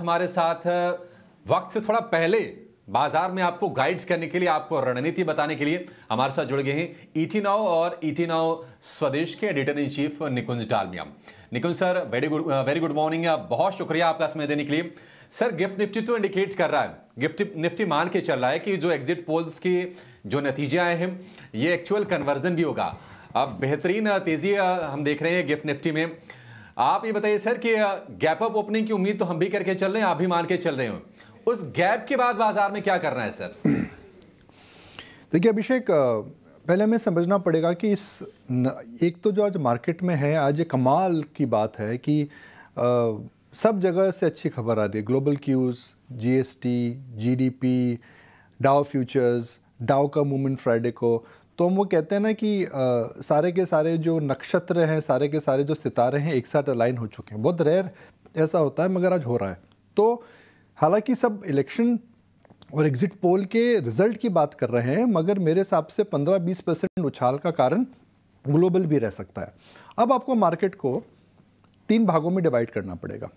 हमारे साथ वक्त से थोड़ा पहले बाजार में आपको गाइड्स करने के लिए आपको रणनीति बताने के लिए हमारे साथ जुड़ गए हैं ईटी e नाव और ईटी e नाव स्वदेश के editor in chief Nikunj Dalmia Nikunj sir very good very good morning बहुत शुक्रिया आपका समय देने के लिए सर गिफ्ट निफ्टी तो इंडिकेट कर रहा है गिफ्ट निफ्टी मान के चल रहा है कि जो एग्जिट पोल्स की जो नतीजे आए हैं ये एक्चुअल कन्वर्जन भी होगा अब बेहतरीन तेजी हम देख रहे हैं गिफ्ट निफ्टी में आप ये बताइए सर कि गैप अप ओपनिंग की उम्मीद तो हम भी करके चल रहे हैं आप भी मान के चल रहे हो उस गैप के बाद बाजार में क्या करना है सर देखिए अभिषेक पहले हमें समझना पड़ेगा कि इस एक तो जो आज मार्केट में है आज ये कमाल की बात है कि आ, सब जगह से अच्छी खबर आ रही है global cues GST GDP Dow futures Dow का मूवमेंट फ्राइडे को तो हम वो कहते हैं ना कि आ, सारे के सारे जो नक्षत्र हैं सारे के सारे जो सितारे हैं एक साथ अलाइन हो चुके हैं बहुत रेयर ऐसा होता है मगर आज हो रहा है तो हालांकि सब इलेक्शन और एग्ज़िट पोल के रिज़ल्ट की बात कर रहे हैं मगर मेरे हिसाब से 15-20 परसेंट उछाल का कारण ग्लोबल भी रह सकता है अब आपको मार्केट को तीन भागों में डिवाइड करना पड़ेगा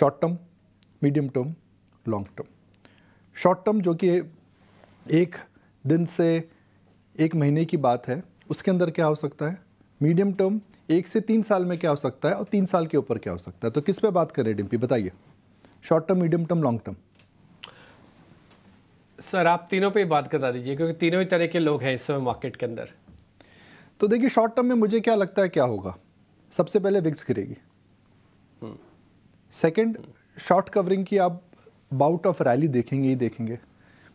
short term medium term long term short term जो कि एक दिन से एक महीने की बात है उसके अंदर क्या हो सकता है मीडियम टर्म एक से तीन साल में क्या हो सकता है और तीन साल के ऊपर क्या हो सकता है तो किस पे बात करें डिम्पी बताइए short term medium term long term sir आप तीनों पे बात करा दीजिए क्योंकि तीनों ही तरह के लोग हैं इस समय मार्केट के अंदर तो देखिए शॉर्ट टर्म में मुझे क्या लगता है क्या होगा सबसे पहले विक्स गिरेगी सेकंड शॉर्ट कवरिंग की आप बाउट ऑफ रैली देखेंगे ही देखेंगे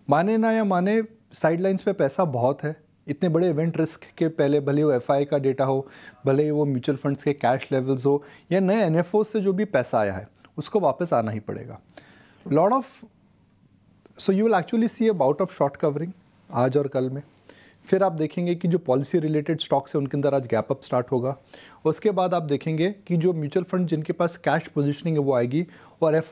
माने ना या माने साइडलाइंस पे पैसा बहुत है इतने बड़े इवेंट रिस्क के पहले भले वो एफ का डेटा हो भले वो म्यूचुअल फंड्स के कैश लेवल्स हो या नए एन से जो भी पैसा आया है उसको वापस आना ही पड़ेगा lot of so you will actually see a bout of short covering आज और कल में फिर आप देखेंगे कि जो पॉलिसी रिलेटेड स्टॉक्स हैं उनके अंदर आज गैप अप स्टार्ट होगा उसके बाद आप देखेंगे कि जो म्यूचुअल फंड जिनके पास कैश पोजिशनिंग है वो आएगी और एफ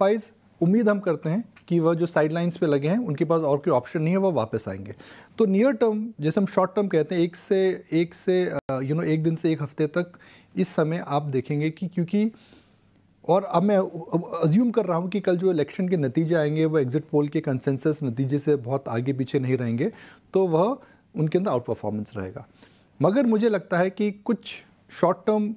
उम्मीद हम करते हैं कि वह जो साइड लाइन्स पर लगे हैं उनके पास और कोई ऑप्शन नहीं है वह वापस आएंगे तो नियर टर्म जैसे हम शॉर्ट टर्म कहते हैं एक से एक से यू uh, नो एक दिन से एक हफ्ते तक इस समय आप देखेंगे कि क्योंकि और अब मैं अज्यूम कर रहा हूँ कि कल जो इलेक्शन के नतीजे आएंगे वह एग्जिट पोल के कंसेंसस नतीजे से बहुत आगे पीछे नहीं रहेंगे तो वह उनके अंदर आउट परफॉर्मेंस रहेगा मगर मुझे लगता है कि कुछ शॉर्ट टर्म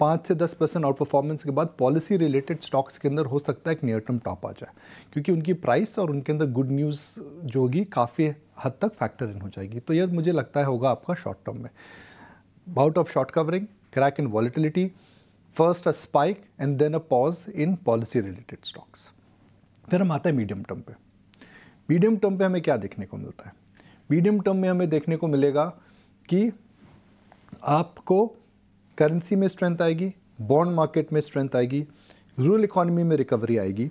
पाँच से दस परसेंट आउट परफॉर्मेंस के बाद पॉलिसी रिलेटेड स्टॉक्स के अंदर हो सकता है एक नियर टर्म टॉप आ जाए क्योंकि उनकी प्राइस और उनके अंदर गुड न्यूज़ जो होगी काफ़ी हद तक फैक्टर इन हो जाएगी तो यह मुझे लगता है होगा आपका शॉर्ट टर्म में bout of short covering crack in volatility first a spike and then a pause in policy related stocks फिर हम आते हैं मीडियम टर्म पे मीडियम टर्म पे हमें क्या देखने को मिलता है मीडियम टर्म में हमें देखने को मिलेगा कि आपको करेंसी में स्ट्रेंथ आएगी बॉन्ड मार्केट में स्ट्रेंथ आएगी रूरल इकोनॉमी में रिकवरी आएगी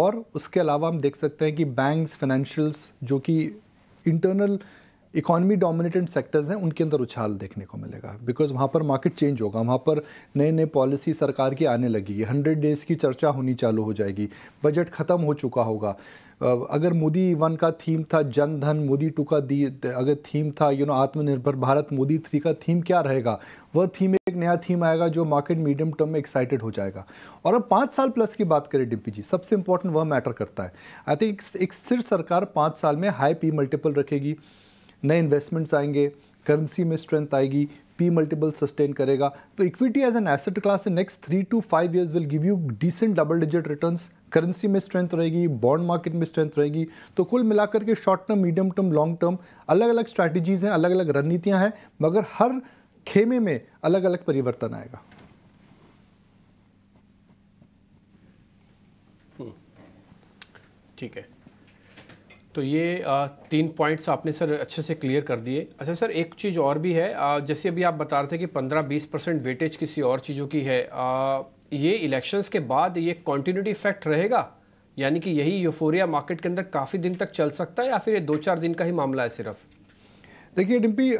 और उसके अलावा हम देख सकते हैं कि बैंक्स फाइनेंशियल्स जो कि इंटरनल इकोनॉमी डोमिनेटेड सेक्टर्स हैं उनके अंदर उछाल देखने को मिलेगा बिकॉज वहाँ पर मार्केट चेंज होगा वहाँ पर नए नए पॉलिसी सरकार की आने लगेगी हंड्रेड डेज़ की चर्चा होनी चालू हो जाएगी बजट ख़त्म हो चुका होगा अगर मोदी वन का थीम था जन धन मोदी टू का दी अगर थीम था you know Aatmanirbhar Bharat Modi three का थीम क्या रहेगा वह थीम एक नया थीम आएगा जो मार्केट मीडियम टर्म में एक्साइटेड हो जाएगा और अब पाँच साल प्लस की बात करें डिम्पी जी सबसे इंपॉर्टेंट वह मैटर करता है आई थिंक एक स्थिर सरकार पाँच साल में हाई पी मल्टीपल रखेगी नए इन्वेस्टमेंट्स आएंगे करेंसी में स्ट्रेंथ आएगी पी मल्टीपल सस्टेन करेगा तो equity as an asset class in next three to five years will give you decent double digit return currency में स्ट्रेंथ रहेगी बॉन्ड मार्केट में स्ट्रेंथ रहेगी तो कुल मिलाकर के short term medium term long term अलग अलग स्ट्रैटेजीज हैं अलग अलग रणनीतियाँ हैं मगर हर खेमे में अलग अलग परिवर्तन आएगा हम्म। ठीक है तो ये आ, तीन पॉइंट्स आपने सर अच्छे से क्लियर कर दिए अच्छा सर एक चीज़ और भी है आ, जैसे अभी आप बता रहे थे कि 15-20 परसेंट वेटेज किसी और चीज़ों की है आ, ये इलेक्शंस के बाद ये कॉन्टीन्यूटी इफेक्ट रहेगा यानी कि यही यूफोरिया मार्केट के अंदर काफ़ी दिन तक चल सकता है या फिर ये दो चार दिन का ही मामला है सिर्फ देखिए डिम्पी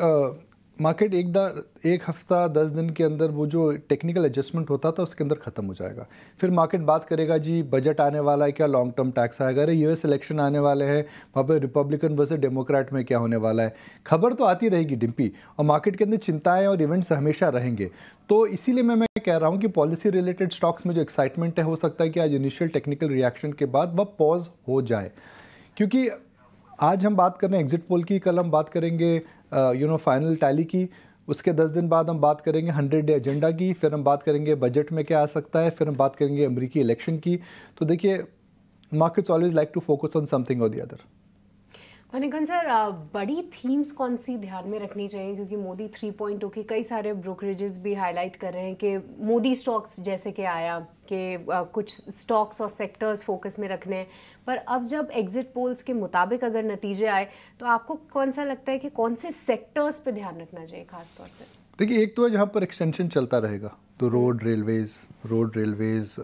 मार्केट एक दा एक हफ्ता दस दिन के अंदर वो जो टेक्निकल एडजस्टमेंट होता था उसके अंदर ख़त्म हो जाएगा फिर मार्केट बात करेगा जी बजट आने वाला है क्या लॉन्ग टर्म टैक्स आएगा अरे यूएस इलेक्शन आने वाले हैं वहाँ पर रिपब्लिकन वर्सेस डेमोक्रेट में क्या होने वाला है खबर तो आती रहेगी डिम्पी और मार्केट के अंदर चिंताएँ और इवेंट्स हमेशा रहेंगे तो इसीलिए मैं मैं कह रहा हूँ कि पॉलिसी रिलेटेड स्टॉक्स में जो एक्साइटमेंट है हो सकता है कि आज इनिशियल टेक्निकल रिएक्शन के बाद वह पॉज हो जाए क्योंकि आज हम बात कर रहे हैं एग्जिट पोल की कल हम बात करेंगे यू नो फाइनल टैली की उसके दस दिन बाद हम बात करेंगे हंड्रेड डे एजेंडा की फिर हम बात करेंगे बजट में क्या आ सकता है फिर हम बात करेंगे अमरीकी इलेक्शन की तो देखिए markets always like to focus on something और दी अदर मणिकन सर बड़ी थीम्स कौन सी ध्यान में रखनी चाहिए क्योंकि मोदी थ्री पॉइंट oh की कई सारे ब्रोकरेजेस भी हाईलाइट कर रहे हैं कि मोदी स्टॉक्स जैसे कि आया कि कुछ स्टॉक्स और सेक्टर्स फोकस में रखने हैं पर अब जब एग्जिट पोल्स के मुताबिक अगर नतीजे आए तो आपको कौन सा लगता है कि कौन से सेक्टर्स पे ध्यान रखना चाहिए खासतौर से देखिए एक तो है जहाँ पर एक्सटेंशन चलता रहेगा तो road railways road railways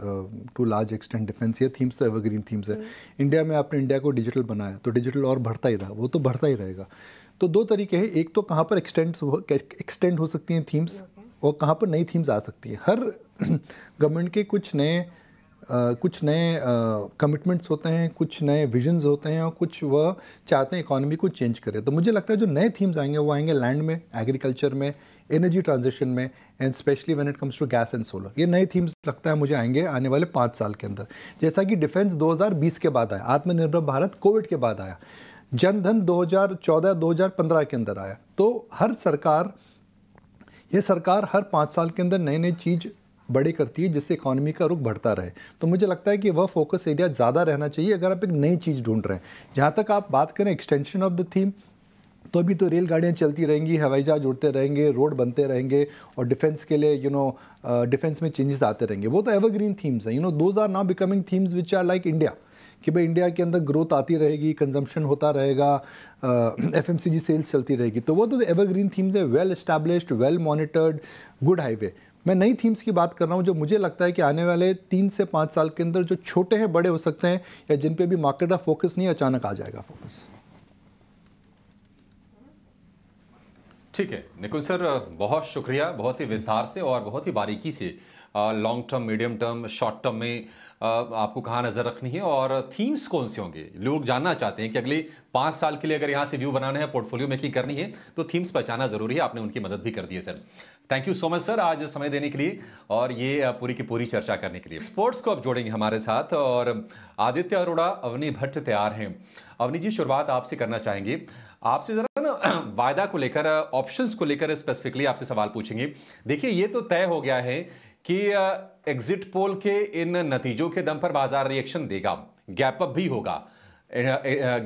to large extent defence ये थीम्स तो एवरग्रीन थीम्स है इंडिया में आपने इंडिया को डिजिटल बनाया तो डिजिटल और बढ़ता ही रहा वो तो बढ़ता ही रहेगा तो दो तरीके हैं एक तो कहाँ पर एक्सटेंड एक्सटेंड हो सकती हैं थीम्स और कहाँ पर नई थीम्स आ सकती हैं हर गवर्नमेंट के कुछ नए Uh, कुछ नए कमिटमेंट्स uh, होते हैं कुछ नए विजन्स होते हैं और कुछ वह चाहते हैं इकोनॉमी को चेंज करें तो मुझे लगता है जो नए थीम्स आएंगे वो आएंगे लैंड में एग्रीकल्चर में एनर्जी ट्रांजिशन में and specially when it comes to gas and solar ये नए थीम्स लगता है मुझे आएंगे आने वाले पाँच साल के अंदर जैसा कि डिफेंस 2020 के बाद आया आत्मनिर्भर भारत कोविड के बाद आया जनधन 2014-2015 के अंदर आया तो हर सरकार ये सरकार हर पाँच साल के अंदर नई नई चीज़ बड़े करती है जिससे इकॉनमी का रुख बढ़ता रहे तो मुझे लगता है कि वह फोकस एरिया ज़्यादा रहना चाहिए अगर आप एक नई चीज़ ढूंढ रहे हैं जहाँ तक आप बात करें एक्सटेंशन ऑफ द थीम तो अभी तो रेलगाड़ियाँ चलती रहेंगी हवाई जहाज उड़ते रहेंगे रोड बनते रहेंगे और डिफेंस के लिए यू नो डिफेंस में चेंजेस आते रहेंगे वो तो एवरग्रीन थीम्स हैं you know those are now becoming themes which are like India कि भाई इंडिया के अंदर ग्रोथ आती रहेगी कंजम्पशन होता रहेगा एफ एम सेल्स चलती रहेगी तो वो तो एवरग्रीन थीम्स है well established well monitored good highway मैं नई थीम्स की बात कर रहा हूँ जो मुझे लगता है कि आने वाले तीन से पाँच साल के अंदर जो छोटे हैं बड़े हो सकते हैं या जिन पे भी मार्केट का फोकस नहीं अचानक आ जाएगा फोकस ठीक है निकुंज सर बहुत शुक्रिया बहुत ही विस्तार से और बहुत ही बारीकी से long term medium term short term में आपको कहाँ नज़र रखनी है और थीम्स कौन से होंगे लोग जानना चाहते हैं कि अगले पाँच साल के लिए अगर यहाँ से व्यू बनाना है पोर्टफोलियो मेकिंग करनी है तो थीम्स पहचाना ज़रूरी है आपने उनकी मदद भी कर दी है sir thank you so much sir आज समय देने के लिए और ये पूरी की पूरी चर्चा करने के लिए स्पोर्ट्स को अब जोड़ेंगे हमारे साथ और आदित्य अरोड़ा अवनी भट्ट तैयार हैं अवनी जी शुरुआत आपसे करना चाहेंगे आपसे ज़रा वायदा को लेकर ऑप्शंस को लेकर स्पेसिफिकली आपसे सवाल पूछेंगे देखिए ये तो तय हो गया है कि एग्जिट पोल के इन नतीजों के दम पर बाजार रिएक्शन देगा गैप अप भी होगा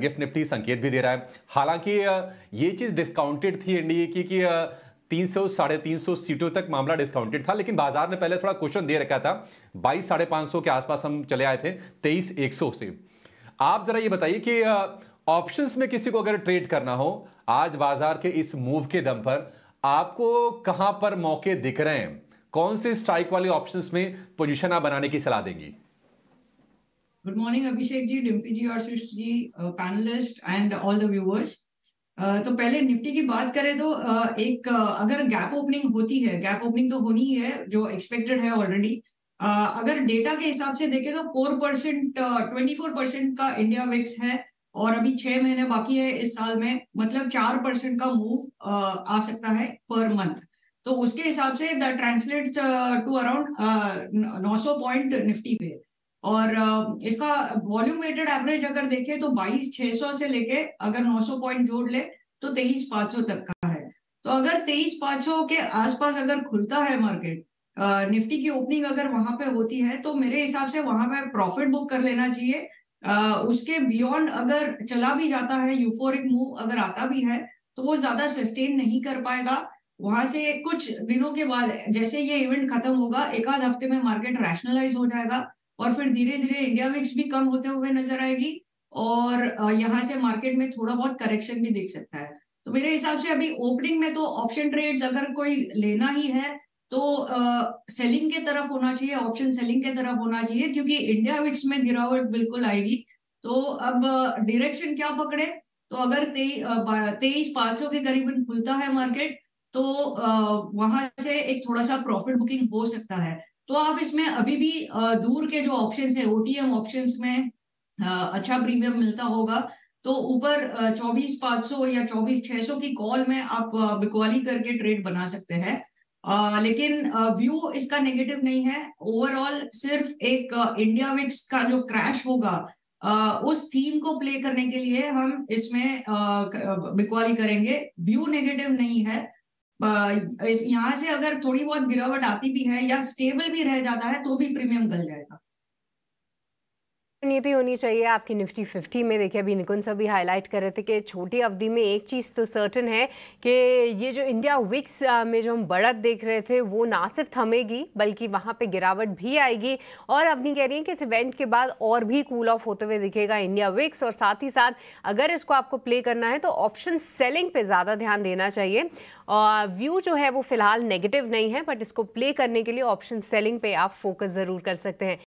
गिफ्ट निफ्टी संकेत भी दे रहा है हालांकि ये चीज़ डिस्काउंटेड थी एनडीए की कि तीन सौ साढ़े तीन सौ सीटों तक मामला डिस्काउंटेड था लेकिन बाजार ने पहले थोड़ा क्वेश्चन दे रखा था बाईस साढ़े पांच सौ के आसपास हम चले आए थे तेईस एक सौ से आप ज़रा ये बताइए कि ऑप्शंस में किसी को अगर ट्रेड करना हो आज बाजार के इस मूव के दम पर आपको कहां पर मौके दिख रहे हैं कौन से स्ट्राइक वाले ऑप्शंस में पोजीशन आप बनाने की सलाह देंगी गुड मॉर्निंग अभिषेक जी डिम्पी जी और Sush ji panelist and all the viewers तो पहले निफ्टी की बात करें तो uh, एक uh, अगर गैप ओपनिंग होती है गैप ओपनिंग तो होनी ही है जो एक्सपेक्टेड है ऑलरेडी uh, अगर डेटा के हिसाब से देखें तो four percent twenty four percent का इंडिया वेक्स है और अभी छह महीने बाकी है इस साल में मतलब चार परसेंट का मूव आ सकता है पर मंथ तो उसके हिसाब से द ट्रांसलेट टू अराउंड नौ सौ पॉइंट निफ्टी पे और uh, इसका वॉल्यूम वेटेड एवरेज अगर देखें तो बाईस छह सौ से लेके अगर नौ सौ पॉइंट जोड़ ले तो तेईस पांच सौ तक का है तो अगर तेईस पांच सौ के आसपास अगर खुलता है मार्केट निफ्टी की ओपनिंग अगर वहां पे होती है तो मेरे हिसाब से वहां पे प्रॉफिट बुक कर लेना चाहिए उसके बियॉन्ड अगर चला भी जाता है यूफोरिक मूव अगर आता भी है तो वो ज्यादा सस्टेन नहीं कर पाएगा वहां से कुछ दिनों के बाद जैसे ये इवेंट खत्म होगा एक आध हफ्ते में मार्केट रैशनलाइज हो जाएगा और फिर धीरे धीरे इंडिया विक्स भी कम होते हुए नजर आएगी और यहाँ से मार्केट में थोड़ा बहुत करेक्शन भी देख सकता है तो मेरे हिसाब से अभी ओपनिंग में तो ऑप्शन ट्रेड्स अगर कोई लेना ही है तो सेलिंग uh, के तरफ होना चाहिए ऑप्शन सेलिंग के तरफ होना चाहिए क्योंकि इंडिया विक्स में गिरावट बिल्कुल आएगी तो अब डायरेक्शन uh, क्या पकड़े तो अगर uh, तेईस पांच सौ के करीबन खुलता है मार्केट तो uh, वहां से एक थोड़ा सा प्रॉफिट बुकिंग हो सकता है तो आप इसमें अभी भी uh, दूर के जो ऑप्शन है ओटीएम ऑप्शन में uh, अच्छा प्रीमियम मिलता होगा तो ऊपर चौबीस पांच सौ या चौबीस छह सौ की कॉल में आप बिकवाली करके ट्रेड बना सकते हैं लेकिन व्यू इसका नेगेटिव नहीं है ओवरऑल सिर्फ एक इंडिया विक्स का जो क्रैश होगा आ, उस थीम को प्ले करने के लिए हम इसमें बिकवाली करेंगे व्यू नेगेटिव नहीं है यहाँ से अगर थोड़ी बहुत गिरावट आती भी है या स्टेबल भी रह जाता है तो भी प्रीमियम गल जाएगा नीति होनी चाहिए आपकी निफ्टी 50 में देखिए अभी निकुंज सभी हाईलाइट कर रहे थे कि छोटी अवधि में एक चीज़ तो सर्टन है कि ये जो इंडिया विक्स में जो हम बढ़त देख रहे थे वो ना सिर्फ थमेगी बल्कि वहाँ पे गिरावट भी आएगी और नहीं कह रही है कि इस इवेंट के बाद और भी कूल ऑफ होते हुए दिखेगा इंडिया विक्स और साथ ही साथ अगर इसको आपको प्ले करना है तो ऑप्शन सेलिंग पर ज़्यादा ध्यान देना चाहिए व्यू जो है वो फिलहाल नेगेटिव नहीं है बट इसको प्ले करने के लिए ऑप्शन सेलिंग पे आप फोकस ज़रूर कर सकते हैं